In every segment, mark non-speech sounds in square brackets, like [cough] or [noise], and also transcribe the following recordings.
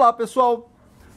Olá pessoal,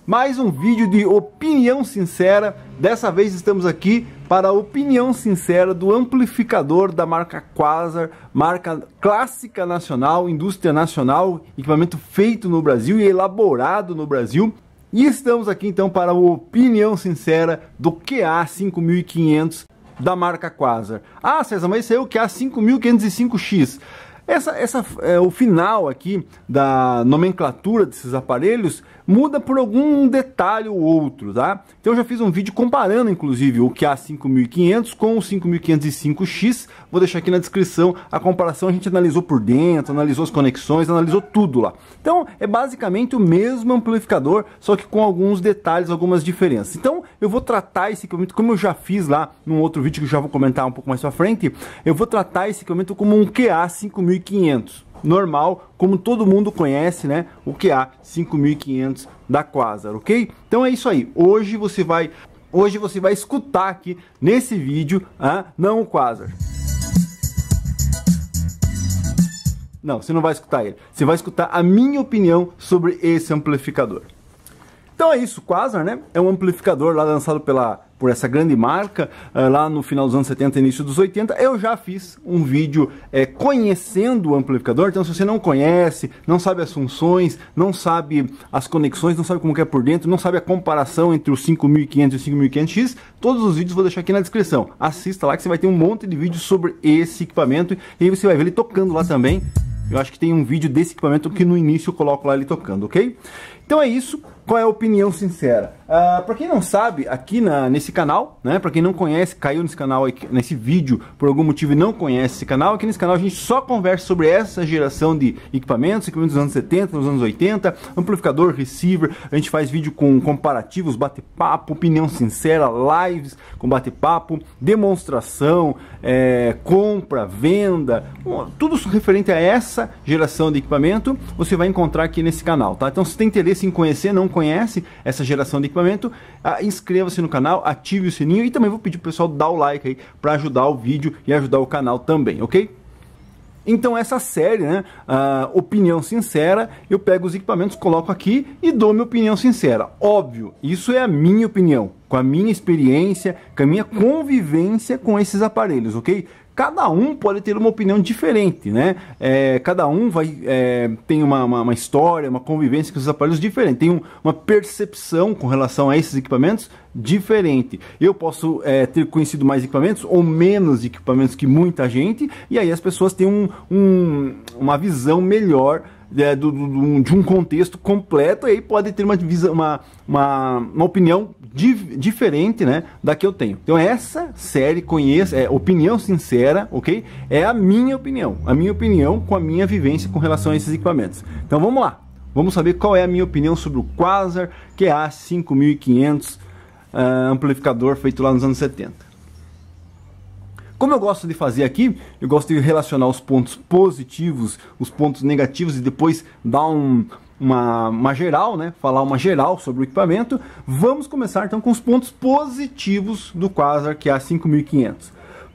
mais um vídeo de opinião sincera. Dessa vez estamos aqui para a opinião sincera do amplificador da marca Quasar, marca clássica nacional, indústria nacional, equipamento feito no Brasil e elaborado no Brasil. E estamos aqui então para a opinião sincera do QA 5500 da marca Quasar. Ah, César, mas isso é o QA 5505X. Essa, essa, é, o final aqui da nomenclatura desses aparelhos muda por algum detalhe ou outro, tá? Então eu já fiz um vídeo comparando, inclusive, o QA5500 com o 5505X, vou deixar aqui na descrição a comparação, a gente analisou por dentro, analisou as conexões, analisou tudo lá. Então é basicamente o mesmo amplificador, só que com alguns detalhes, algumas diferenças. Então eu vou tratar esse equipamento, como eu já fiz lá num outro vídeo que eu já vou comentar um pouco mais pra frente, eu vou tratar esse equipamento como um QA5500, normal, como todo mundo conhece, né? O QA 5500 da Quasar, ok? Então é isso aí. Hoje você vai, hoje você vai escutar aqui nesse vídeo, ah, não o Quasar. Não, você não vai escutar ele. Você vai escutar a minha opinião sobre esse amplificador. Então é isso, Quasar, né? É um amplificador lá lançado pela por essa grande marca eh, lá no final dos anos 70 início dos 80, eu já fiz um vídeo é, conhecendo o amplificador. Então, se você não conhece, não sabe as funções, não sabe as conexões, não sabe como é por dentro, não sabe a comparação entre o 5500 e o 5500X, todos os vídeos vou deixar aqui na descrição. Assista lá que você vai ter um monte de vídeos sobre esse equipamento e aí você vai ver ele tocando lá também. Eu acho que tem um vídeo desse equipamento que no início eu coloco lá ele tocando, ok? Então é isso qual é a opinião sincera. Uh, ah, para quem não sabe, aqui na, nesse canal, né? Para quem não conhece, caiu nesse canal, nesse vídeo, por algum motivo e não conhece esse canal, aqui nesse canal a gente só conversa sobre essa geração de equipamentos, equipamentos dos anos 70, dos anos 80, amplificador, receiver, a gente faz vídeo com comparativos, bate-papo, opinião sincera, lives com bate-papo, demonstração, é, compra, venda, tudo referente a essa geração de equipamento, você vai encontrar aqui nesse canal, tá? Então se tem interesse em conhecer, não conhece essa geração de equipamento, ah, inscreva-se no canal, ative o sininho e também vou pedir pro pessoal dar o like aí para ajudar o vídeo e ajudar o canal também, ok? Então essa série, né, ah, opinião sincera, eu pego os equipamentos, coloco aqui e dou minha opinião sincera. Óbvio, isso é a minha opinião com a minha experiência, com a minha convivência com esses aparelhos, ok? Cada um pode ter uma opinião diferente, né? É, cada um vai é, tem uma, uma, uma, história, uma convivência com esses aparelhos diferente, tem um, uma percepção com relação a esses equipamentos diferente. Eu posso é, ter conhecido mais equipamentos ou menos equipamentos que muita gente, e aí as pessoas têm um, um uma visão melhor é, do, do, de um contexto completo, aí pode ter uma, uma, uma, uma opinião di, diferente né, da que eu tenho. Então, essa série, conheça, é, opinião sincera, ok? É a minha opinião. A minha opinião com a minha vivência com relação a esses equipamentos. Então, vamos lá. Vamos saber qual é a minha opinião sobre o Quasar QA 5500 uh, amplificador feito lá nos anos 70. Como eu gosto de fazer aqui, eu gosto de relacionar os pontos positivos, os pontos negativos e depois dar um, uma, uma geral, né? Falar uma geral sobre o equipamento. Vamos começar então com os pontos positivos do Quasar QA5500. É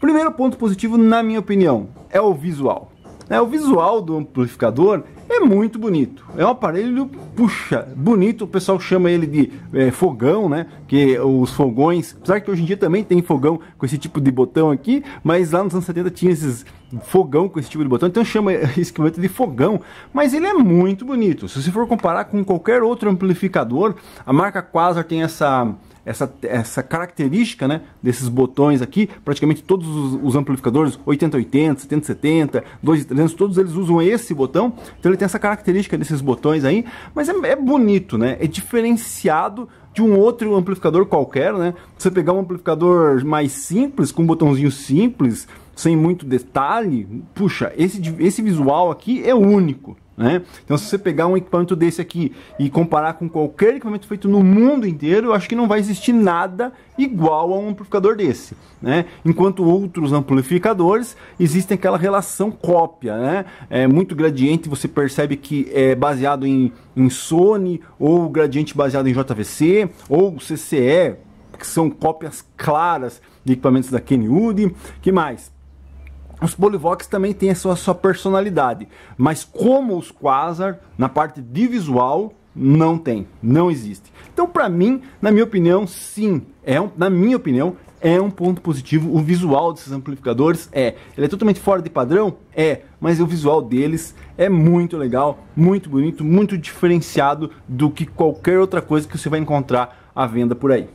Primeiro ponto positivo, na minha opinião, é o visual. Né? O visual do amplificador é muito bonito. É um aparelho, puxa, bonito. O pessoal chama ele de é, fogão, né? Que os fogões, apesar que hoje em dia também tem fogão com esse tipo de botão aqui, mas lá nos anos 70 tinha esses fogão com esse tipo de botão, então chama [laughs] esse equipamento de fogão, mas ele é muito bonito. Se você for comparar com qualquer outro amplificador, a marca Quasar tem essa essa, essa característica né, desses botões aqui, praticamente todos os, os amplificadores 8080, 7070, 2300, todos eles usam esse botão, então ele tem essa característica desses botões aí, mas é, é bonito, né? É diferenciado de um outro amplificador qualquer, né? Você pegar um amplificador mais simples, com um botãozinho simples, sem muito detalhe, puxa, esse, esse visual aqui é único. Né? Então, se você pegar um equipamento desse aqui e comparar com qualquer equipamento feito no mundo inteiro, eu acho que não vai existir nada igual a um amplificador desse. Né? Enquanto outros amplificadores existem aquela relação cópia, né? é muito gradiente. Você percebe que é baseado em, em Sony, ou gradiente baseado em JVC, ou CCE, que são cópias claras de equipamentos da Kenwood. que mais? Os Polivox também têm a sua, sua personalidade, mas como os Quasar, na parte de visual, não tem, não existe. Então, para mim, na minha opinião, sim, é um, na minha opinião, é um ponto positivo. O visual desses amplificadores é, ele é totalmente fora de padrão, é, mas o visual deles é muito legal, muito bonito, muito diferenciado do que qualquer outra coisa que você vai encontrar à venda por aí.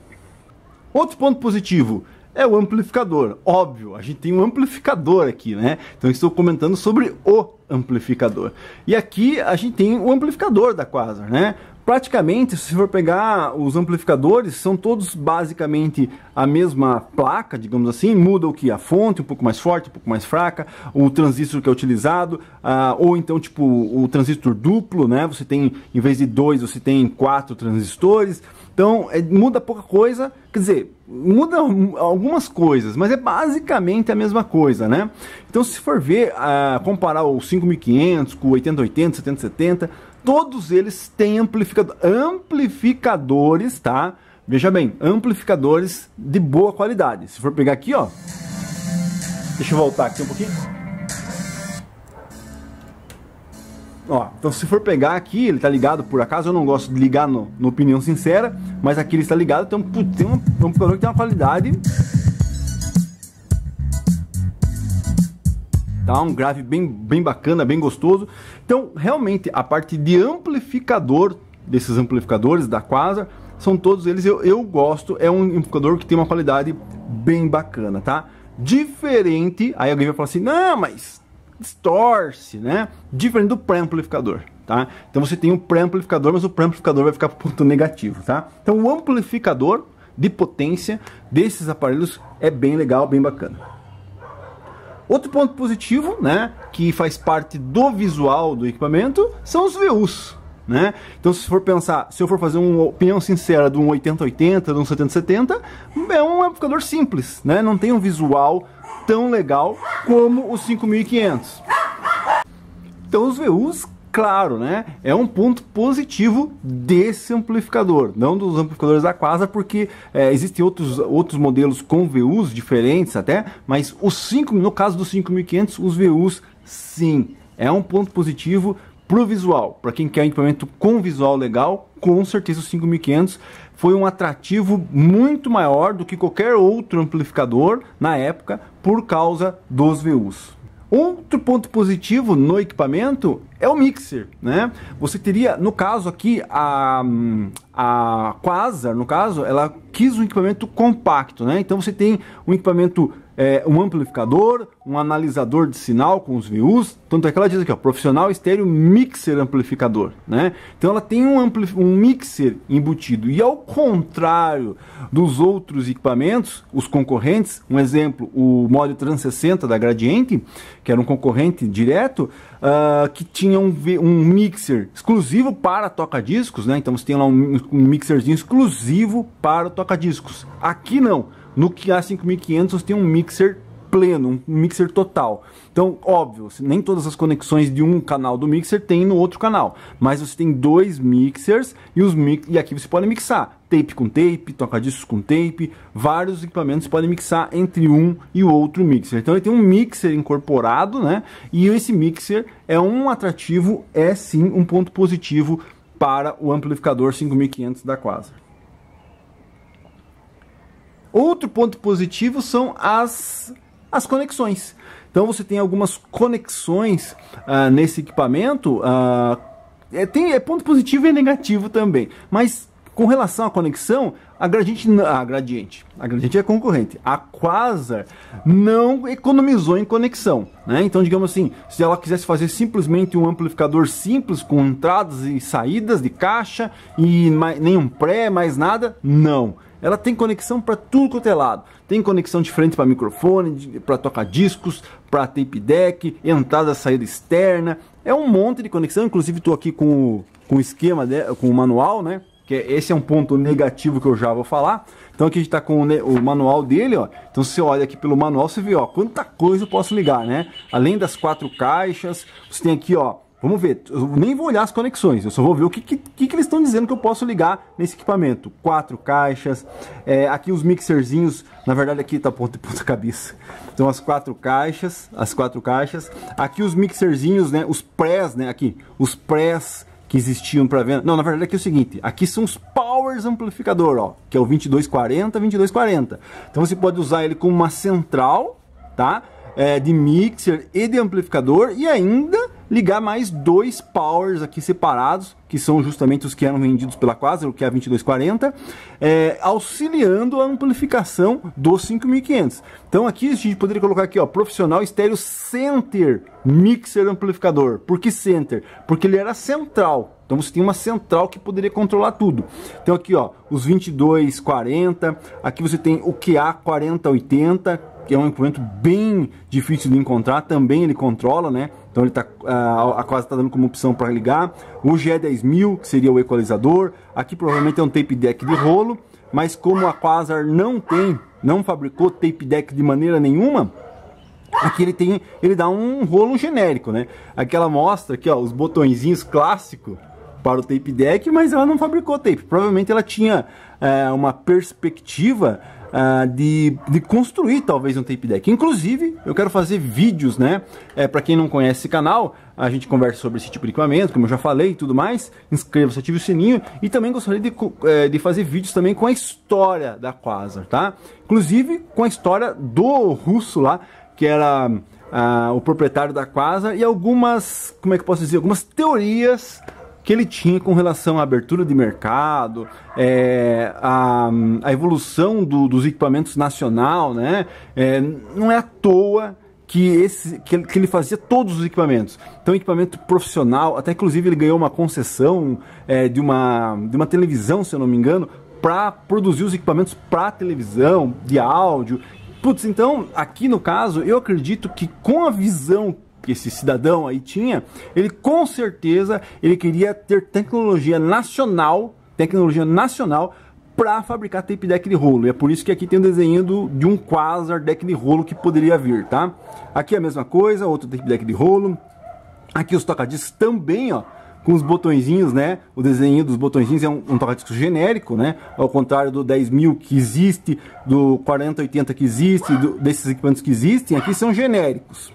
Outro ponto positivo, é o amplificador. Óbvio, a gente tem um amplificador aqui, né? Então estou comentando sobre o amplificador. E aqui a gente tem o amplificador da Quasar, né? Praticamente, se for pegar os amplificadores, são todos basicamente a mesma placa, digamos assim, muda o que? A fonte, um pouco mais forte, um pouco mais fraca, o transistor que é utilizado, ah, ou então tipo o transistor duplo, né? Você tem, em vez de dois, você tem quatro transistores, então, é, muda pouca coisa, quer dizer, muda algumas coisas, mas é basicamente a mesma coisa, né? Então, se for ver, a, ah, comparar o 5500 com o 8080, 7070, todos eles têm amplificador, amplificadores, tá? Veja bem, amplificadores de boa qualidade. Se for pegar aqui, ó, deixa eu voltar aqui um pouquinho. Ó, então se for pegar aqui, ele tá ligado por acaso, eu não gosto de ligar no, no opinião sincera, mas aqui ele está ligado, então tem um, tem um que tem uma qualidade. Tá um grave bem, bem bacana, bem gostoso. Então, realmente, a parte de amplificador desses amplificadores da Quasar, são todos eles, eu, eu gosto, é um amplificador que tem uma qualidade bem bacana, tá? Diferente, aí alguém vai falar assim, não, mas distorce, né? Diferente do pré-amplificador, tá? Então você tem um pré-amplificador, mas o pré-amplificador vai ficar pro ponto negativo, tá? Então o amplificador de potência desses aparelhos é bem legal, bem bacana. Outro ponto positivo, né, que faz parte do visual do equipamento, são os VUs, né? Então, se for pensar, se eu for fazer uma opinião sincera de um 8080, de um 7070, é um amplificador simples, né? Não tem um visual tão legal como o 5500. Então os VUs, claro, né, é um ponto positivo desse amplificador, não dos amplificadores da Quasar, porque é, existem outros, outros modelos com VUs diferentes até, mas os 5, no caso dos 5500, os VUs sim, é um ponto positivo pro visual, para quem quer um equipamento com visual legal, com certeza o 5500 foi um atrativo muito maior do que qualquer outro amplificador na época por causa dos VUs. Outro ponto positivo no equipamento é o mixer, né? Você teria, no caso aqui, a, a Quasar, no caso, ela quis um equipamento compacto, né? Então você tem um equipamento, é, um amplificador, um analisador de sinal com os VUs, tanto é que ela diz aqui, ó, profissional estéreo mixer amplificador, né? Então ela tem um, um mixer embutido. E ao contrário dos outros equipamentos, os concorrentes, um exemplo, o trans 60 da Gradiente, que era um concorrente direto, uh, que tinha um, um mixer exclusivo para toca-discos, né? Então você tem lá um, um mixerzinho exclusivo para toca-discos. Aqui não. No QA5500 você tem um mixer pleno, um mixer total. Então, óbvio, nem todas as conexões de um canal do mixer tem no outro canal, mas você tem dois mixers e os mix e aqui você pode mixar tape com tape, toca-discos com tape, vários equipamentos podem mixar entre um e o outro mixer. Então ele tem um mixer incorporado, né? E esse mixer é um atrativo, é sim um ponto positivo para o amplificador 5500 da Quasar. Outro ponto positivo são as as conexões. Então você tem algumas conexões ah, nesse equipamento. Ah, é, tem, é ponto positivo e negativo também. Mas com relação à conexão, a Gradiente, a Gradiente, a Gradiente é concorrente. A Quasar não economizou em conexão, né? Então, digamos assim, se ela quisesse fazer simplesmente um amplificador simples com entradas e saídas de caixa e mais, nenhum pré, mais nada, não. Ela tem conexão para tudo quanto é lado. Tem conexão de frente para microfone, para tocar discos, para tape deck, entrada, saída externa. É um monte de conexão. Inclusive estou aqui com o, com o esquema, de, com o manual, né? Que é, esse é um ponto negativo que eu já vou falar. Então aqui a gente está com o, o, manual dele, ó. Então você olha aqui pelo manual, você vê, ó, quanta coisa eu posso ligar, né? Além das quatro caixas, você tem aqui, ó, Vamos ver, eu nem vou olhar as conexões, eu só vou ver o que, que, que eles estão dizendo que eu posso ligar nesse equipamento. Quatro caixas, é, aqui os mixerzinhos, na verdade aqui tá ponta, [laughs] ponta cabeça. Então as quatro caixas, as quatro caixas. Aqui os mixerzinhos, né, os prés, né, aqui, os prés que existiam para venda. Não, na verdade aqui é o seguinte, aqui são os powers amplificador, ó, que é o 2240, 2240. Então você pode usar ele como uma central, tá, é, de mixer e de amplificador e ainda ligar mais dois powers aqui separados, que são justamente os que eram vendidos pela Quasar, o que é a 2240, é, auxiliando a amplificação dos 5500. Então aqui a gente poderia colocar aqui, ó, profissional estéreo center mixer amplificador. Por que center? Porque ele era central. Então você tem uma central que poderia controlar tudo. Então aqui, ó, os 2240, aqui você tem o QA 4080, que é um equipamento bem difícil de encontrar, também ele controla, né? Então ele tá, a, quase está dando como opção para ligar. O GE10000, que seria o equalizador. Aqui provavelmente é um tape deck de rolo. Mas como a Quasar não tem, não fabricou tape deck de maneira nenhuma, aqui ele tem, ele dá um rolo genérico, né? Aquela mostra aqui, ó, os botõezinhos clássico para o tape deck, mas ela não fabricou tape. Provavelmente ela tinha é, uma perspectiva uh, de, de construir talvez um tape deck. Inclusive, eu quero fazer vídeos, né? É, para quem não conhece esse canal, a gente conversa sobre esse tipo de equipamento, como eu já falei e tudo mais. Inscreva-se, ative o sininho e também gostaria de, é, de fazer vídeos também com a história da Quasar, tá? Inclusive com a história do russo lá, que era uh, o proprietário da Quasar e algumas, como é que eu posso dizer, algumas teorias que ele tinha com relação à abertura de mercado, é, a, a, evolução do, dos equipamentos nacional, né? É, não é à toa que, esse, que, ele, que ele fazia todos os equipamentos. Então, equipamento profissional, até inclusive ele ganhou uma concessão é, de, uma, de uma televisão, se eu não me engano, para produzir os equipamentos para televisão, de áudio. Putz, então, aqui no caso, eu acredito que com a visão que esse cidadão aí tinha, ele com certeza ele queria ter tecnologia nacional, tecnologia nacional para fabricar tape deck de rolo. E é por isso que aqui tem um desenho de um quasar deck de rolo que poderia vir, tá? Aqui é a mesma coisa, outro tape deck de rolo. Aqui os tocadiscos também, ó, com os botõezinhos, né? O desenho dos botõezinhos é um, um tocadisco genérico, né? Ao contrário do 10.000 que existe, do 4080 que existe, do, desses equipamentos que existem, aqui são genéricos.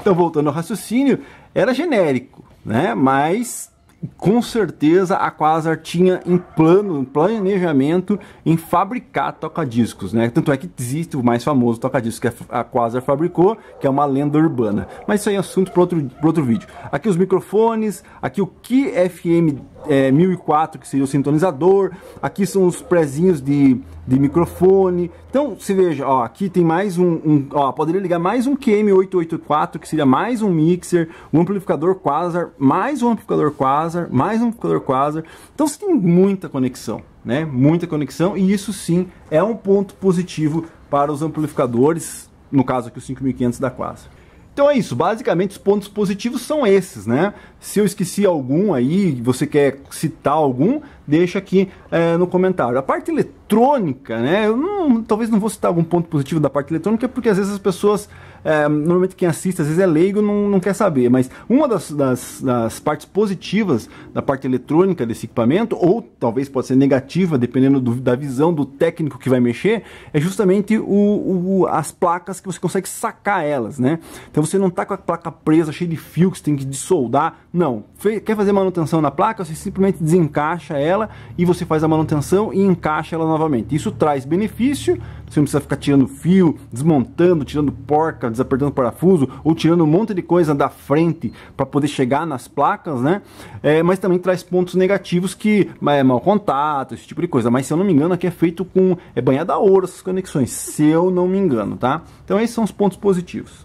Então, voltando ao raciocínio, era genérico, né? Mas com certeza a Quasar tinha em plano, em planejamento em fabricar toca-discos, né? Tanto é que existe o mais famoso toca que a Quasar fabricou, que é uma lenda urbana. Mas isso aí é assunto para outro, outro vídeo. Aqui os microfones, aqui o que FM é, 1004, que seria o sintonizador. Aqui são os prezinhos de, de microfone. Então, você veja, ó, aqui tem mais um, um ó, poderia ligar mais um QM884, que seria mais um mixer, um amplificador quasar, mais um amplificador quasar, mais um amplificador quasar. Então, você tem muita conexão, né? Muita conexão e isso sim é um ponto positivo para os amplificadores, no caso aqui o 5500 da quasar. Então é isso, basicamente os pontos positivos são esses, né? Se eu esqueci algum aí, você quer citar algum, deixa aqui é, no comentário. A parte eletrônica, né? Eu não, talvez não vou citar algum ponto positivo da parte eletrônica, porque às vezes as pessoas é, normalmente quem assiste às vezes é leigo não, não quer saber, mas uma das, das, das, partes positivas da parte eletrônica desse equipamento, ou talvez pode ser negativa, dependendo do, da visão do técnico que vai mexer, é justamente o, o, as placas que você consegue sacar elas, né? Então você não está com a placa presa, cheia de fio que você tem que desoldar não. Fe, quer fazer manutenção na placa, você simplesmente desencaixa ela e você faz a manutenção e encaixa ela novamente. Isso traz benefício, você não precisa ficar tirando fio, desmontando, tirando porca, desapertando parafuso ou tirando um monte de coisa da frente para poder chegar nas placas, né? É, mas também traz pontos negativos que é mau contato, esse tipo de coisa. Mas se eu não me engano, aqui é feito com é banhada a ouro essas conexões, se eu não me engano, tá? Então esses são os pontos positivos.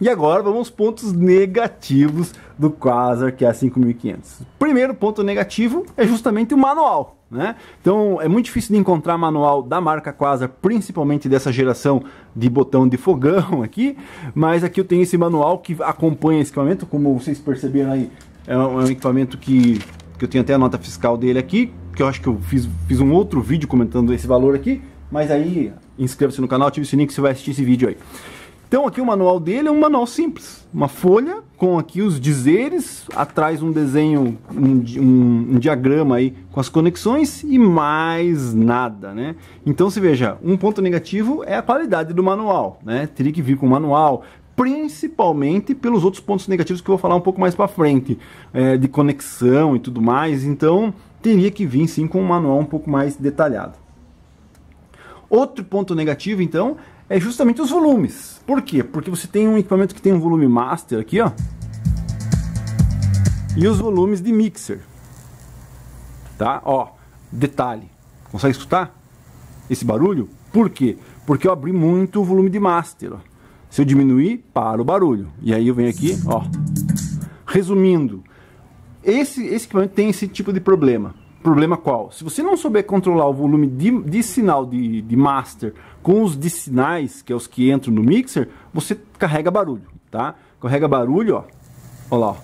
E agora vamos aos pontos negativos do Quasar, que é a 5500. Primeiro ponto negativo é justamente o manual. Né? Então é muito difícil de encontrar manual da marca Quasar, principalmente dessa geração de botão de fogão [laughs] aqui, mas aqui eu tenho esse manual que acompanha esse equipamento, como vocês perceberam aí, é um, é um equipamento que, que eu tenho até a nota fiscal dele aqui, que eu acho que eu fiz, fiz um outro vídeo comentando esse valor aqui, mas aí inscreva-se no canal, ative o sininho que você vai assistir esse vídeo aí. Então aqui o manual dele é um manual simples, uma folha com aqui os dizeres, atrás um desenho, um, um, um, diagrama aí com as conexões e mais nada, né? Então se veja, um ponto negativo é a qualidade do manual, né? Teria que vir com o manual, principalmente pelos outros pontos negativos que eu vou falar um pouco mais para frente, é, de conexão e tudo mais. Então teria que vir sim com um manual um pouco mais detalhado. Outro ponto negativo então é justamente os volumes. Por quê? Porque você tem um equipamento que tem um volume master aqui, ó. E os volumes de mixer. Tá? Ó, detalhe. Consegue escutar esse barulho? Por quê? Porque eu abri muito o volume de master, ó. Se eu diminuir, para o barulho. E aí eu venho aqui, ó. Resumindo, esse, esse equipamento tem esse tipo de problema. Problema qual? Se você não souber controlar o volume de, de sinal de, de master com os de sinais, que é os que entram no mixer, você carrega barulho, tá? Carrega barulho, ó. Olha lá, ó.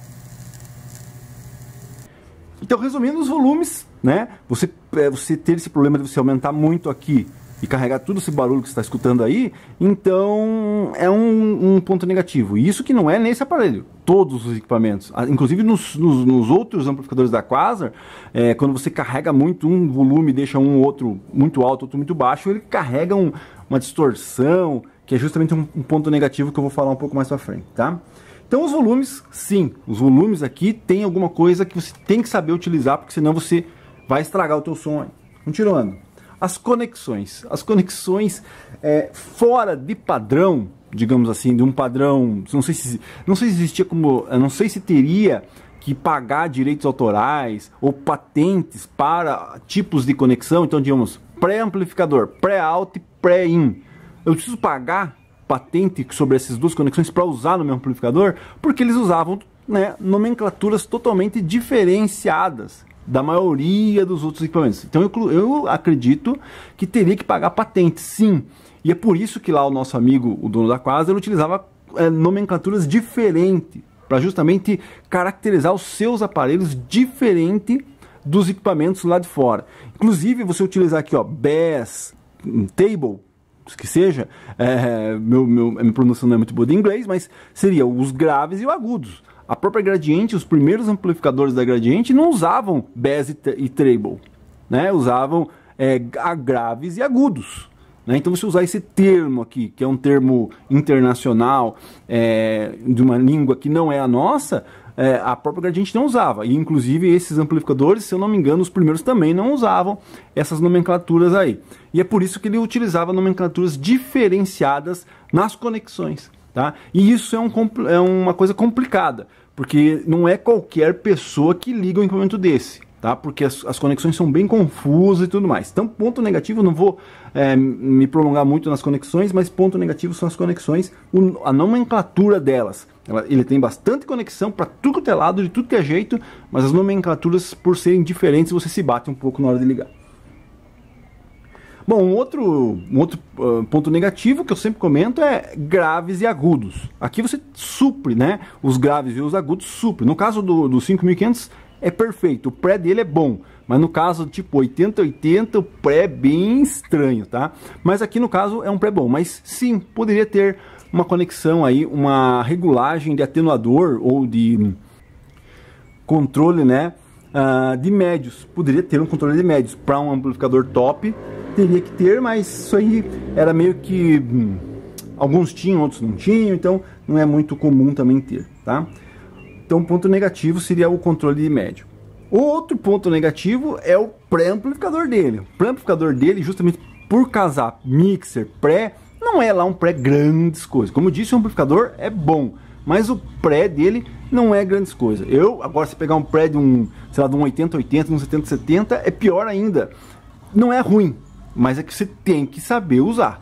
Então, resumindo os volumes, né? Você, é, você ter esse problema de você aumentar muito aqui e carregar tudo esse barulho que você está escutando aí, então é um, um, ponto negativo. E isso que não é nesse aparelho, todos os equipamentos. Ah, inclusive nos, nos, nos outros amplificadores da Quasar, é, quando você carrega muito um volume, deixa um outro muito alto, outro muito baixo, ele carrega um, uma distorção, que é justamente um, um ponto negativo que eu vou falar um pouco mais para frente, tá? Então os volumes, sim, os volumes aqui tem alguma coisa que você tem que saber utilizar, porque senão você vai estragar o teu som. Continuando as conexões. As conexões é, fora de padrão, digamos assim, de um padrão. Não sei se, não sei se existia como. Não sei se teria que pagar direitos autorais ou patentes para tipos de conexão. Então, digamos, pré-amplificador, pré-out e pré-in. Eu preciso pagar patente sobre essas duas conexões para usar no meu amplificador, porque eles usavam né, nomenclaturas totalmente diferenciadas da maioria dos outros equipamentos. Então eu, eu acredito que teria que pagar patente, sim. E é por isso que lá o nosso amigo, o dono da Quasar, ele utilizava é, nomenclaturas diferentes para justamente caracterizar os seus aparelhos diferente dos equipamentos lá de fora. Inclusive, você utilizar aqui, ó, BES, hum, Table, que seja, é, meu, meu, minha pronúncia não é muito boa de inglês, mas seria os graves e os agudos. A própria Gradiente, os primeiros amplificadores da Gradiente não usavam bass e, e treble, né? Usavam é, graves e agudos. Né? Então você usar esse termo aqui, que é um termo internacional, é, de uma língua que não é a nossa, é, a própria Gradiente não usava. E inclusive esses amplificadores, se eu não me engano, os primeiros também não usavam essas nomenclaturas aí. E é por isso que ele utilizava nomenclaturas diferenciadas nas conexões. Tá? E isso é, um, é uma coisa complicada, porque não é qualquer pessoa que liga um equipamento desse. Tá? Porque as, as, conexões são bem confusas e tudo mais. Então, ponto negativo, não vou é, me prolongar muito nas conexões, mas ponto negativo são as conexões, o, a nomenclatura delas. Ela, ele tem bastante conexão para tudo que é lado, de tudo que é jeito, mas as nomenclaturas, por serem diferentes, você se bate um pouco na hora de ligar. Bom, um outro, um outro ah, ponto negativo que eu sempre comento é graves e agudos. Aqui você supre, né? Os graves e os agudos supre. No caso do, do 5500 é perfeito, o pré dele é bom. Mas no caso, tipo 80-80, o pré é bem estranho, tá? Mas aqui no caso é um pré bom. Mas sim, poderia ter uma conexão aí, uma regulagem de atenuador ou de controle, né? uh, de médios. Poderia ter um controle de médios. Para um amplificador top, teria que ter, mas isso aí era meio que. Hum, alguns tinham, outros não tinham, então não é muito comum também ter, tá? Então, ponto negativo seria o controle de médio. Outro ponto negativo é o pré-amplificador dele. O pré-amplificador dele, justamente por casar mixer pré, não é lá um pré grandes coisas. Como eu disse, o amplificador é bom, mas o pré dele não é grandes coisas. Eu, agora, se pegar um pré de um, sei lá, de um 80-80, um 70-70, é pior ainda. Não é ruim, mas é que você tem que saber usar,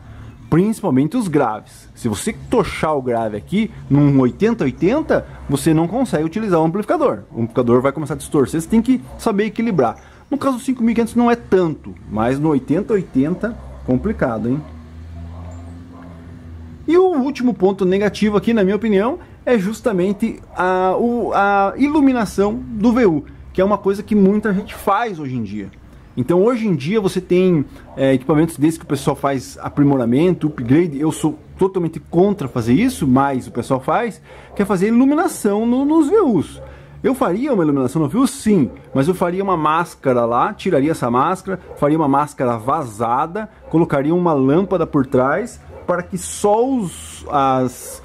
principalmente os graves. Se você tochar o grave aqui, num 80-80, você não consegue utilizar o amplificador. O amplificador vai começar a distorcer, você tem que saber equilibrar. No caso do 5500 não é tanto, mas no 80-80, complicado, hein? E o último ponto negativo aqui, na minha opinião, é justamente a, o, a iluminação do VU, que é uma coisa que muita gente faz hoje em dia. Então hoje em dia você tem é, equipamentos desses que o pessoal faz aprimoramento, upgrade. Eu sou totalmente contra fazer isso, mas o pessoal faz, que é fazer iluminação no, nos VUs. Eu faria uma iluminação no VU, sim, mas eu faria uma máscara lá, tiraria essa máscara, faria uma máscara vazada, colocaria uma lâmpada por trás para que só os, as,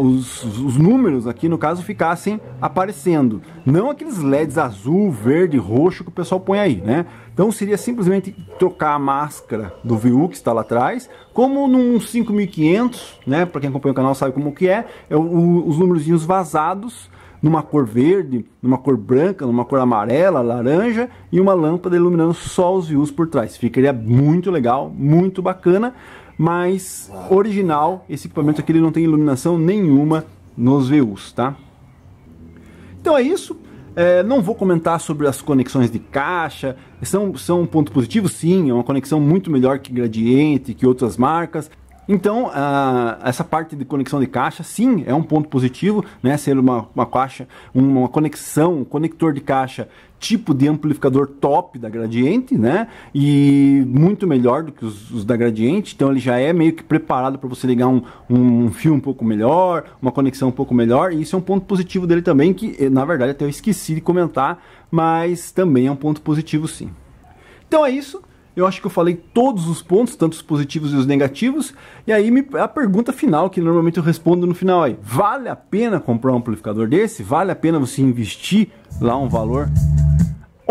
os, os, números aqui, no caso, ficassem aparecendo. Não aqueles LEDs azul, verde, roxo que o pessoal põe aí, né? Então seria simplesmente trocar a máscara do VU que está lá atrás, como num 5500, né? Para quem acompanha o canal sabe como que é, é o, os númerozinhos vazados, numa cor verde, numa cor branca, numa cor amarela, laranja e uma lâmpada iluminando só os views por trás. Ficaria muito legal, muito bacana mas original, esse equipamento aqui ele não tem iluminação nenhuma nos VUs, tá? Então é isso. É, não vou comentar sobre as conexões de caixa, são, são um ponto positivo sim, é uma conexão muito melhor que Gradiente, que outras marcas. Então, a, essa parte de conexão de caixa, sim, é um ponto positivo, né? Ser uma, uma caixa, uma conexão, um conector de caixa tipo de amplificador top da Gradiente, né? E muito melhor do que os, os da Gradiente, então ele já é meio que preparado para você ligar um, um fio um pouco melhor, uma conexão um pouco melhor, e isso é um ponto positivo dele também, que eh, na verdade até eu esqueci de comentar, mas também é um ponto positivo sim. Então é isso, eu acho que eu falei todos os pontos, tanto os positivos e os negativos. E aí me, a pergunta final, que normalmente eu respondo no final é: Vale a pena comprar um amplificador desse? Vale a pena você investir lá um valor?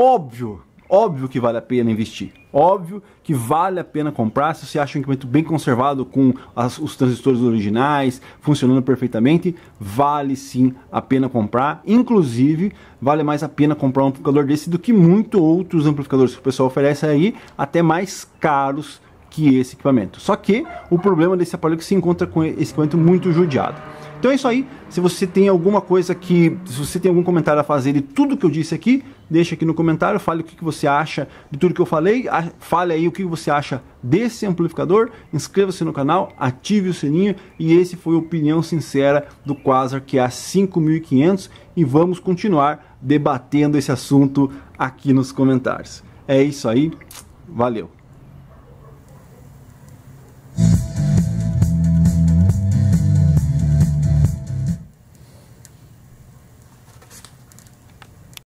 Óbvio, óbvio que vale a pena investir. Óbvio que vale a pena comprar se você acha um equipamento bem conservado com as, os transistores originais, funcionando perfeitamente, vale sim a pena comprar. Inclusive, vale mais a pena comprar um amplificador desse do que muitos outros amplificadores que o pessoal oferece aí, até mais caros que esse equipamento. Só que o problema desse aparelho é que se encontra com esse equipamento muito judiado. Então é isso aí. Se você tem alguma coisa que. Se você tem algum comentário a fazer de tudo que eu disse aqui, deixa aqui no comentário, fale o que, você acha de tudo que eu falei, fale aí o que, que você acha desse amplificador, inscreva-se no canal, ative o sininho e esse foi a opinião sincera do Quasar que é 5500 e vamos continuar debatendo esse assunto aqui nos comentários. É isso aí, valeu!